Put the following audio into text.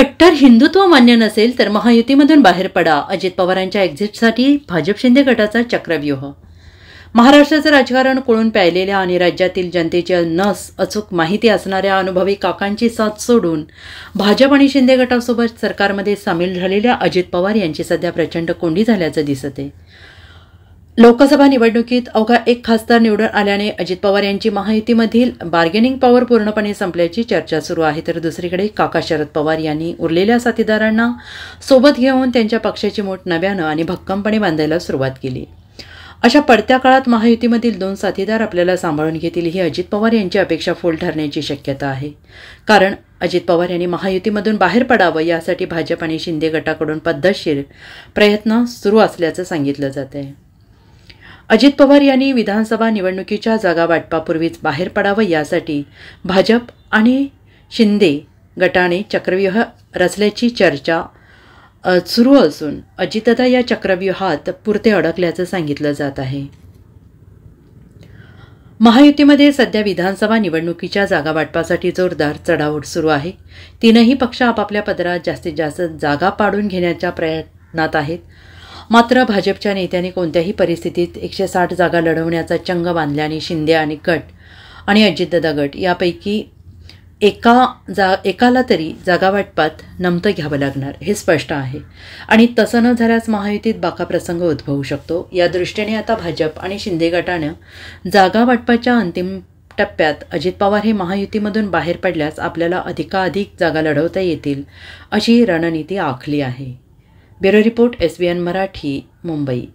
कट्टर हिंदुत्व मान्य नसेल तर महायुतीमधून बाहेर पडा अजित पवारांच्या एक्झिटसाठी भाजप शिंदे गटाचा चक्रव्यूह महाराष्ट्राचं राजकारण कोळून प्यायलेल्या आणि राज्यातील जनतेच्या नस अचूक माहिती असणाऱ्या अनुभवी काकांची साथ सोडून भाजप आणि शिंदे गटासोबत सरकारमध्ये सामील झालेल्या अजित पवार यांची सध्या प्रचंड कोंडी झाल्याचं आहे लोकसभा निवडणुकीत अवघा एक खासदार निवडून आल्याने अजित पवार यांची महायुतीमधील बार्गेनिंग पॉवर पूर्णपणे संपल्याची चर्चा सुरू आहे तर दुसरीकडे काका शरद पवार यांनी उरलेल्या साथीदारांना सोबत घेऊन त्यांच्या पक्षाची मोठ नव्यानं आणि भक्कमपणे बांधायला सुरुवात केली अशा पडत्या काळात महायुतीमधील दोन साथीदार आपल्याला सांभाळून घेतील ही अजित पवार यांची अपेक्षा फोल ठरण्याची शक्यता आहे कारण अजित पवार यांनी महायुतीमधून बाहेर पडावं यासाठी भाजप आणि शिंदे गटाकडून पद्धतशीर प्रयत्न सुरू असल्याचं सांगितलं जात आहे अजित पवार यांनी विधानसभा निवडणुकीच्या जागा वाटपापूर्वीच बाहेर पडावं यासाठी भाजप आणि शिंदे गटाने चक्रव्यूह रचल्याची चर्चा सुरू असून अजितदा या चक्रव्यूहात पुरते अडकल्याचं सांगितलं जात आहे महायुतीमध्ये सध्या विधानसभा निवडणुकीच्या जागा वाटपासाठी जोरदार चढाओढ सुरू आहे तीनही पक्ष आपापल्या पदरात जास्तीत जास्त जागा पाडून घेण्याच्या प्रयत्नात आहेत मात्र भाजपच्या नेत्यांनी कोणत्याही परिस्थितीत एकशे साठ जागा लढवण्याचा चंग बांधल्याने शिंदे आणि गट आणि अजितदादा गट यापैकी एका जा एकाला तरी जागावाटपात नमतं घ्यावं लागणार हे स्पष्ट आहे आणि तसं न झाल्यास महायुतीत बाका प्रसंग उद्भवू शकतो या दृष्टीने आता भाजप आणि शिंदे गटानं जागावाटपाच्या अंतिम टप्प्यात अजित पवार हे महायुतीमधून बाहेर पडल्यास आपल्याला अधिकाधिक जागा लढवता येतील अशी रणनीती आखली आहे bureau report S B N Marathi Mumbai